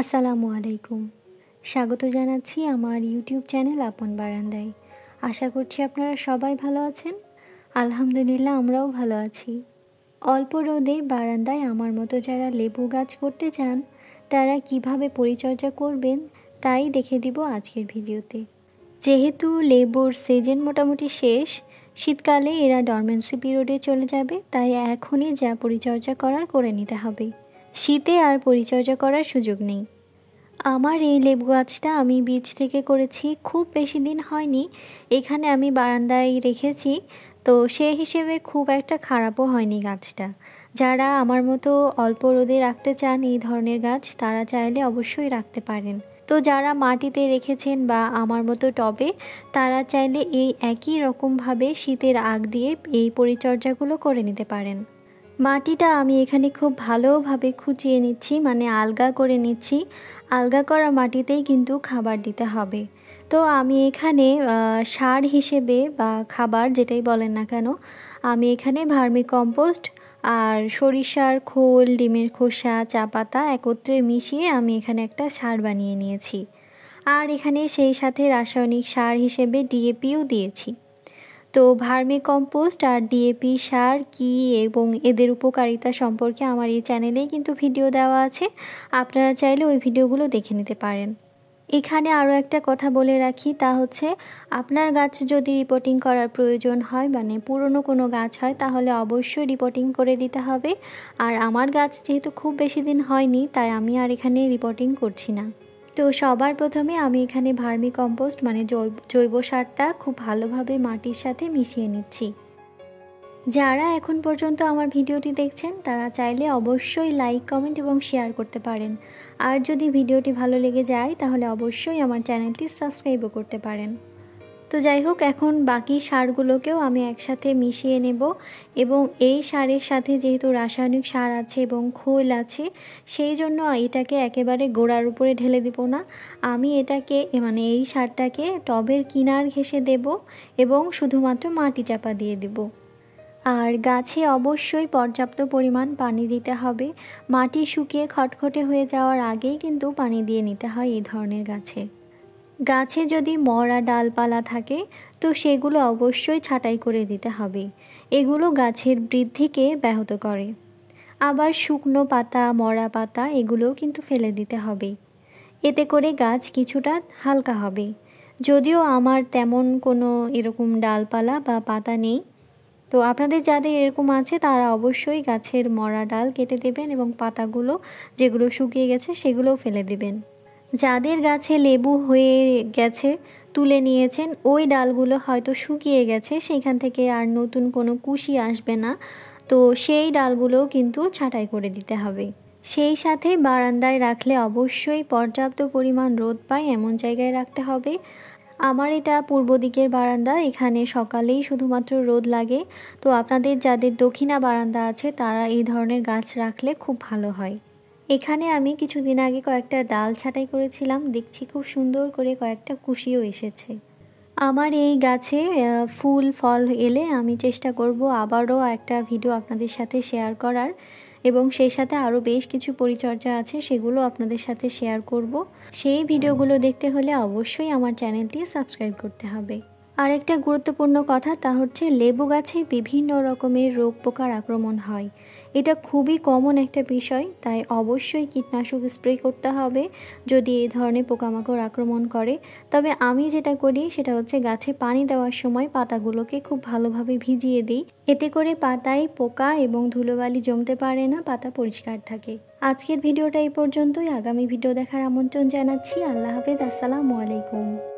আসসালামু আলাইকুম স্বাগত জানাচ্ছি আমার ইউটিউব চ্যানেল আপন বারান্দায় আশা করছি আপনারা সবাই ভালো আছেন আলহামদুলিল্লাহ আমরাও ভালো আছি অল্প রোদে বারান্দায় আমার মতো যারা লেবু গাছ করতে চান তারা কিভাবে পরিচর্যা করবেন তাই দেখে দিব আজকের ভিডিওতে যেহেতু লেবুর সিজন মোটামুটি শেষ শীতকালে এরা ডরমেন্সি পিরিয়ডে চলে যাবে তাই এখনই যা পরিচর্যা করার করে নিতে হবে শীতে আর পরিচর্যা করার সুযোগ নেই আমার এই লেবু গাছটা আমি বীজ থেকে করেছি খুব বেশি দিন হয়নি এখানে আমি বারান্দায় রেখেছি তো সে হিসেবে খুব একটা খারাপও হয়নি গাছটা যারা আমার মতো অল্প রোদে রাখতে চান এই ধরনের গাছ তারা চাইলে অবশ্যই রাখতে পারেন তো যারা মাটিতে রেখেছেন বা আমার মতো টবে তারা চাইলে এই একই রকমভাবে শীতের আগ দিয়ে এই পরিচর্যাগুলো করে নিতে পারেন মাটিটা আমি এখানে খুব ভালোভাবে খুঁচিয়ে নিচ্ছি মানে আলগা করে নিচ্ছি আলগা করা মাটিতেই কিন্তু খাবার দিতে হবে তো আমি এখানে সার হিসেবে বা খাবার যেটাই বলেন না কেন আমি এখানে ভার্মি কম্পোস্ট আর সরিষার খোল ডিমের খোসা চা পাতা একত্রে মিশিয়ে আমি এখানে একটা সার বানিয়ে নিয়েছি আর এখানে সেই সাথে রাসায়নিক সার হিসেবে ডিএপিও দিয়েছি তো ভার্মি কম্পোস্ট আর ডিএপি সার কি এবং এদের উপকারিতা সম্পর্কে আমার এই চ্যানেলেই কিন্তু ভিডিও দেওয়া আছে আপনারা চাইলে ওই ভিডিওগুলো দেখে নিতে পারেন এখানে আরও একটা কথা বলে রাখি তা হচ্ছে আপনার গাছ যদি রিপোর্টিং করার প্রয়োজন হয় মানে পুরনো কোনো গাছ হয় তাহলে অবশ্যই রিপোর্টিং করে দিতে হবে আর আমার গাছ যেহেতু খুব বেশি দিন হয়নি তাই আমি আর এখানে রিপোর্টিং করছি না তো সবার প্রথমে আমি এখানে ভার্মি কম্পোস্ট মানে জৈব সারটা খুব ভালোভাবে মাটির সাথে মিশিয়ে নিচ্ছি যারা এখন পর্যন্ত আমার ভিডিওটি দেখছেন তারা চাইলে অবশ্যই লাইক কমেন্ট এবং শেয়ার করতে পারেন আর যদি ভিডিওটি ভালো লেগে যায় তাহলে অবশ্যই আমার চ্যানেলটি সাবস্ক্রাইবও করতে পারেন তো যাই হোক এখন বাকি সারগুলোকেও আমি একসাথে মিশিয়ে নেব এবং এই সারের সাথে যেহেতু রাসায়নিক সার আছে এবং খোল আছে সেই জন্য এটাকে একেবারে গোড়ার উপরে ঢেলে দেব না আমি এটাকে মানে এই সারটাকে টবের কিনার ঘেসে দেব এবং শুধুমাত্র মাটি চাপা দিয়ে দেবো আর গাছে অবশ্যই পর্যাপ্ত পরিমাণ পানি দিতে হবে মাটি শুকিয়ে খটখটে হয়ে যাওয়ার আগেই কিন্তু পানি দিয়ে নিতে হয় এই ধরনের গাছে গাছে যদি মরা ডালপালা থাকে তো সেগুলো অবশ্যই ছাঁটাই করে দিতে হবে এগুলো গাছের বৃদ্ধিকে ব্যাহত করে আবার শুকনো পাতা মরা পাতা এগুলোও কিন্তু ফেলে দিতে হবে এতে করে গাছ কিছুটা হালকা হবে যদিও আমার তেমন কোনো এরকম ডালপালা বা পাতা নেই তো আপনাদের যাদের এরকম আছে তারা অবশ্যই গাছের মরা ডাল কেটে দেবেন এবং পাতাগুলো যেগুলো শুকিয়ে গেছে সেগুলোও ফেলে দেবেন যাদের গাছে লেবু হয়ে গেছে তুলে নিয়েছেন ওই ডালগুলো হয়তো শুকিয়ে গেছে সেখান থেকে আর নতুন কোনো কুশি আসবে না তো সেই ডালগুলোও কিন্তু ছাঁটাই করে দিতে হবে সেই সাথে বারান্দায় রাখলে অবশ্যই পর্যাপ্ত পরিমাণ রোদ পায় এমন জায়গায় রাখতে হবে আমার এটা পূর্ব দিকের বারান্দা এখানে সকালেই শুধুমাত্র রোদ লাগে তো আপনাদের যাদের দক্ষিণা বারান্দা আছে তারা এই ধরনের গাছ রাখলে খুব ভালো হয় এখানে আমি কিছুদিন আগে কয়েকটা ডাল ছাটাই করেছিলাম দেখছি খুব সুন্দর করে কয়েকটা কুশিও এসেছে আমার এই গাছে ফুল ফল এলে আমি চেষ্টা করব আবারও একটা ভিডিও আপনাদের সাথে শেয়ার করার এবং সেই সাথে আরও বেশ কিছু পরিচর্যা আছে সেগুলো আপনাদের সাথে শেয়ার করব সেই ভিডিওগুলো দেখতে হলে অবশ্যই আমার চ্যানেলটি সাবস্ক্রাইব করতে হবে আর একটা গুরুত্বপূর্ণ কথা তা হচ্ছে লেবু গাছে বিভিন্ন রকমের রোগ পোকার আক্রমণ হয় এটা খুবই কমন একটা বিষয় তাই অবশ্যই কীটনাশক স্প্রে করতে হবে যদি এই ধরনের পোকামাকড় আক্রমণ করে তবে আমি যেটা করি সেটা হচ্ছে গাছে পানি দেওয়ার সময় পাতাগুলোকে খুব ভালোভাবে ভিজিয়ে দিই এতে করে পাতায় পোকা এবং ধুলোবালি জমতে পারে না পাতা পরিষ্কার থাকে আজকের ভিডিওটা এই পর্যন্তই আগামী ভিডিও দেখার আমন্ত্রণ জানাচ্ছি আল্লাহ হাফেজ আসসালামু আলাইকুম